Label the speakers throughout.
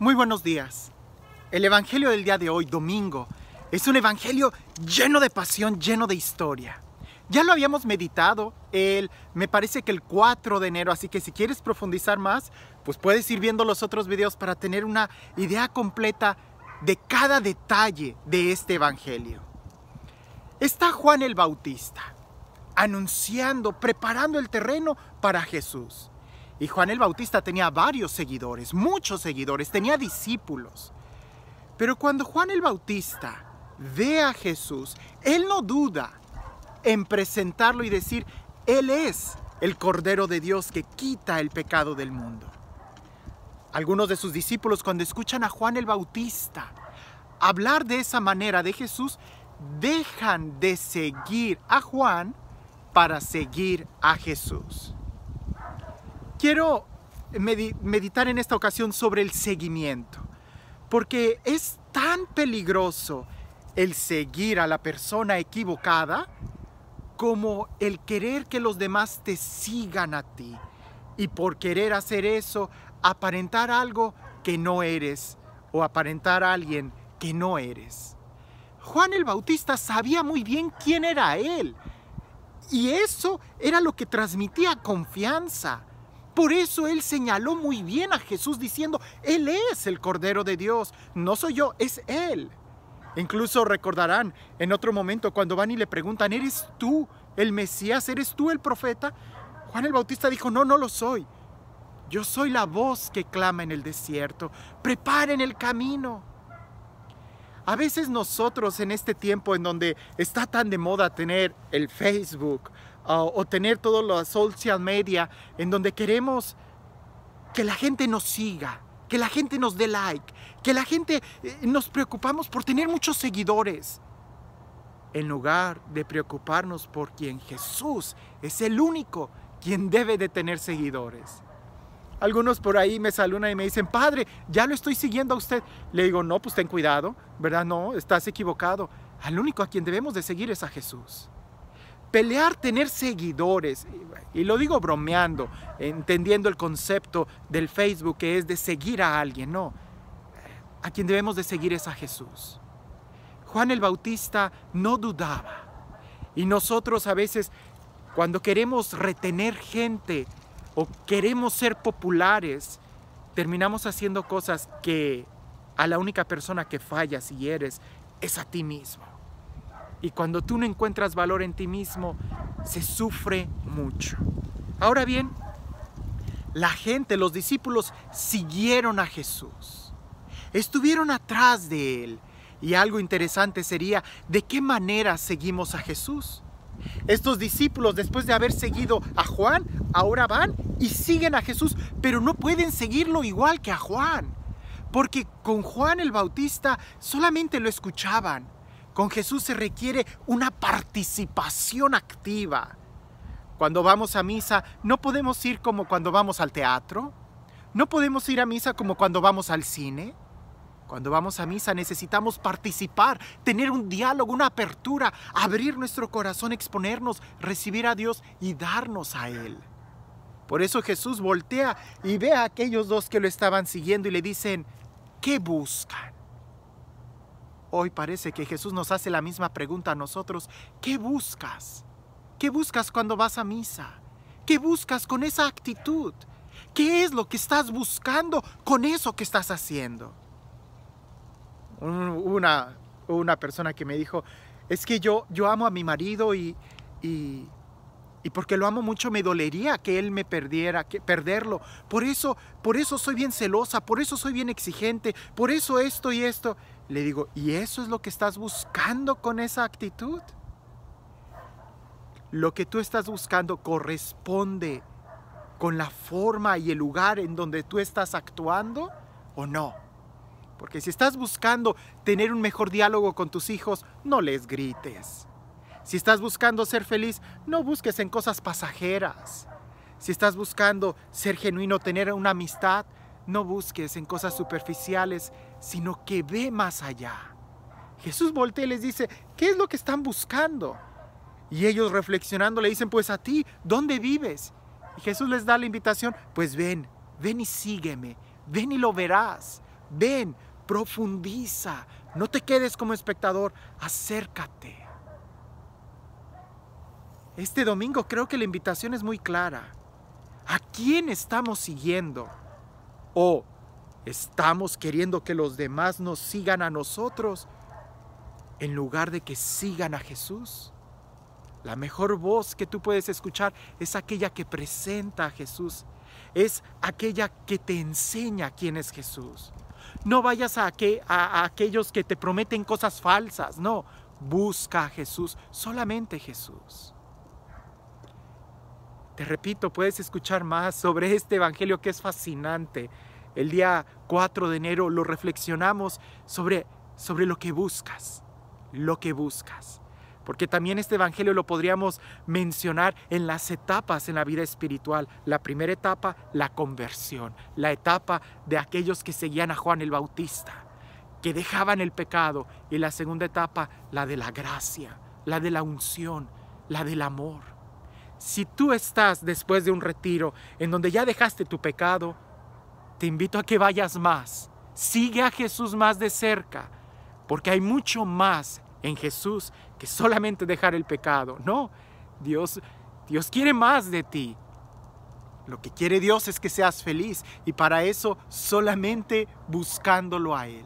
Speaker 1: Muy buenos días. El Evangelio del día de hoy, domingo, es un Evangelio lleno de pasión, lleno de historia. Ya lo habíamos meditado, el, me parece que el 4 de enero, así que si quieres profundizar más, pues puedes ir viendo los otros videos para tener una idea completa de cada detalle de este Evangelio. Está Juan el Bautista anunciando, preparando el terreno para Jesús. Y Juan el Bautista tenía varios seguidores, muchos seguidores, tenía discípulos. Pero cuando Juan el Bautista ve a Jesús, él no duda en presentarlo y decir, Él es el Cordero de Dios que quita el pecado del mundo. Algunos de sus discípulos cuando escuchan a Juan el Bautista hablar de esa manera de Jesús, dejan de seguir a Juan para seguir a Jesús. Quiero meditar en esta ocasión sobre el seguimiento, porque es tan peligroso el seguir a la persona equivocada como el querer que los demás te sigan a ti y por querer hacer eso, aparentar algo que no eres o aparentar a alguien que no eres. Juan el Bautista sabía muy bien quién era él y eso era lo que transmitía confianza. Por eso él señaló muy bien a Jesús diciendo, Él es el Cordero de Dios, no soy yo, es Él. Incluso recordarán en otro momento cuando van y le preguntan, ¿eres tú el Mesías? ¿Eres tú el profeta? Juan el Bautista dijo, no, no lo soy. Yo soy la voz que clama en el desierto. Preparen el camino. A veces nosotros en este tiempo en donde está tan de moda tener el Facebook Ah, o tener todos los social media en donde queremos que la gente nos siga, que la gente nos dé like, que la gente eh, nos preocupamos por tener muchos seguidores, en lugar de preocuparnos por quien Jesús es el único quien debe de tener seguidores. Algunos por ahí me saludan y me dicen, Padre, ya lo estoy siguiendo a usted. Le digo, no, pues ten cuidado, ¿verdad? No, estás equivocado. Al único a quien debemos de seguir es a Jesús pelear tener seguidores, y lo digo bromeando, entendiendo el concepto del Facebook que es de seguir a alguien, no. A quien debemos de seguir es a Jesús. Juan el Bautista no dudaba. Y nosotros a veces cuando queremos retener gente o queremos ser populares, terminamos haciendo cosas que a la única persona que fallas y eres es a ti mismo. Y cuando tú no encuentras valor en ti mismo, se sufre mucho. Ahora bien, la gente, los discípulos, siguieron a Jesús. Estuvieron atrás de él. Y algo interesante sería, ¿de qué manera seguimos a Jesús? Estos discípulos, después de haber seguido a Juan, ahora van y siguen a Jesús, pero no pueden seguirlo igual que a Juan, porque con Juan el Bautista solamente lo escuchaban, con Jesús se requiere una participación activa. Cuando vamos a misa, no podemos ir como cuando vamos al teatro. No podemos ir a misa como cuando vamos al cine. Cuando vamos a misa necesitamos participar, tener un diálogo, una apertura, abrir nuestro corazón, exponernos, recibir a Dios y darnos a Él. Por eso Jesús voltea y ve a aquellos dos que lo estaban siguiendo y le dicen, ¿qué buscan? Hoy parece que Jesús nos hace la misma pregunta a nosotros. ¿Qué buscas? ¿Qué buscas cuando vas a misa? ¿Qué buscas con esa actitud? ¿Qué es lo que estás buscando con eso que estás haciendo? Una, una persona que me dijo, es que yo, yo amo a mi marido y, y, porque lo amo mucho me dolería que él me perdiera, que perderlo. Por eso, por eso soy bien celosa, por eso soy bien exigente, por eso esto y esto. Le digo, ¿y eso es lo que estás buscando con esa actitud? Lo que tú estás buscando corresponde con la forma y el lugar en donde tú estás actuando o no. Porque si estás buscando tener un mejor diálogo con tus hijos, no les grites. Si estás buscando ser feliz, no busques en cosas pasajeras. Si estás buscando ser genuino, tener una amistad, no busques en cosas superficiales sino que ve más allá. Jesús voltea y les dice, ¿qué es lo que están buscando? Y ellos reflexionando le dicen, pues a ti, ¿dónde vives? Y Jesús les da la invitación, pues ven, ven y sígueme, ven y lo verás, ven, profundiza, no te quedes como espectador, acércate. Este domingo creo que la invitación es muy clara. ¿A quién estamos siguiendo? ¿O Estamos queriendo que los demás nos sigan a nosotros en lugar de que sigan a Jesús. La mejor voz que tú puedes escuchar es aquella que presenta a Jesús, es aquella que te enseña quién es Jesús. No vayas a, que, a, aquellos que te prometen cosas falsas, no, busca a Jesús, solamente Jesús. Te repito, puedes escuchar más sobre este Evangelio que es fascinante el día 4 de enero lo reflexionamos sobre, sobre lo que buscas, lo que buscas. Porque también este Evangelio lo podríamos mencionar en las etapas en la vida espiritual. La primera etapa, la conversión, la etapa de aquellos que seguían a Juan el Bautista, que dejaban el pecado. Y la segunda etapa, la de la gracia, la de la unción, la del amor. Si tú estás después de un retiro en donde ya dejaste tu pecado, te invito a que vayas más. Sigue a Jesús más de cerca, porque hay mucho más en Jesús que solamente dejar el pecado. No, Dios, Dios quiere más de ti. Lo que quiere Dios es que seas feliz y para eso solamente buscándolo a Él.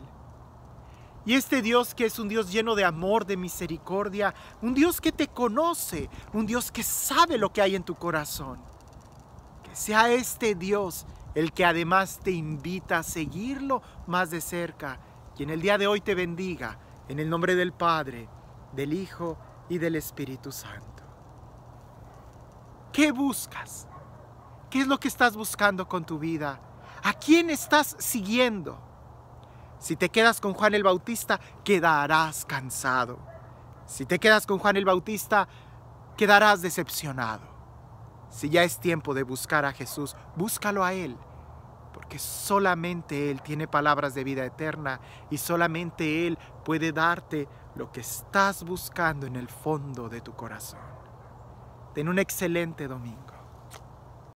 Speaker 1: Y este Dios que es un Dios lleno de amor, de misericordia, un Dios que te conoce, un Dios que sabe lo que hay en tu corazón. Que sea este Dios el que además te invita a seguirlo más de cerca. Y en el día de hoy te bendiga, en el nombre del Padre, del Hijo y del Espíritu Santo. ¿Qué buscas? ¿Qué es lo que estás buscando con tu vida? ¿A quién estás siguiendo? Si te quedas con Juan el Bautista, quedarás cansado. Si te quedas con Juan el Bautista, quedarás decepcionado. Si ya es tiempo de buscar a Jesús, búscalo a Él, porque solamente Él tiene palabras de vida eterna y solamente Él puede darte lo que estás buscando en el fondo de tu corazón. Ten un excelente domingo.